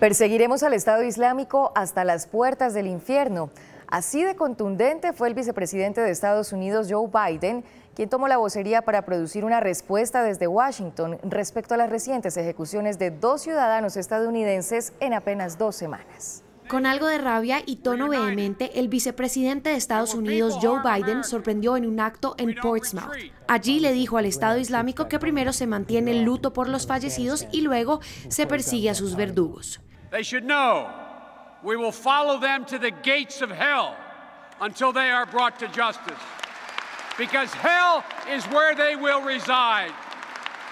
Perseguiremos al Estado Islámico hasta las puertas del infierno. Así de contundente fue el vicepresidente de Estados Unidos, Joe Biden, quien tomó la vocería para producir una respuesta desde Washington respecto a las recientes ejecuciones de dos ciudadanos estadounidenses en apenas dos semanas. Con algo de rabia y tono vehemente, el vicepresidente de Estados Unidos, Joe Biden, sorprendió en un acto en Portsmouth. Allí le dijo al Estado Islámico que primero se mantiene el luto por los fallecidos y luego se persigue a sus verdugos. Because hell is where they will reside.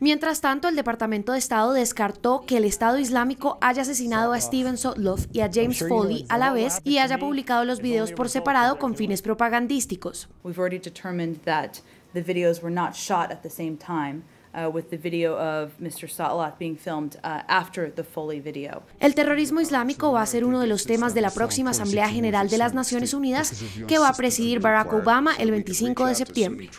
Mientras tanto, el Departamento de Estado descartó que el Estado Islámico haya asesinado a Steven Sotloff y a James Foley a la vez y haya publicado los videos por separado con fines propagandísticos. Uh, el terrorismo islámico va a ser uno de los temas de la próxima Asamblea General de las Naciones Unidas que va a presidir Barack Obama el 25 de septiembre.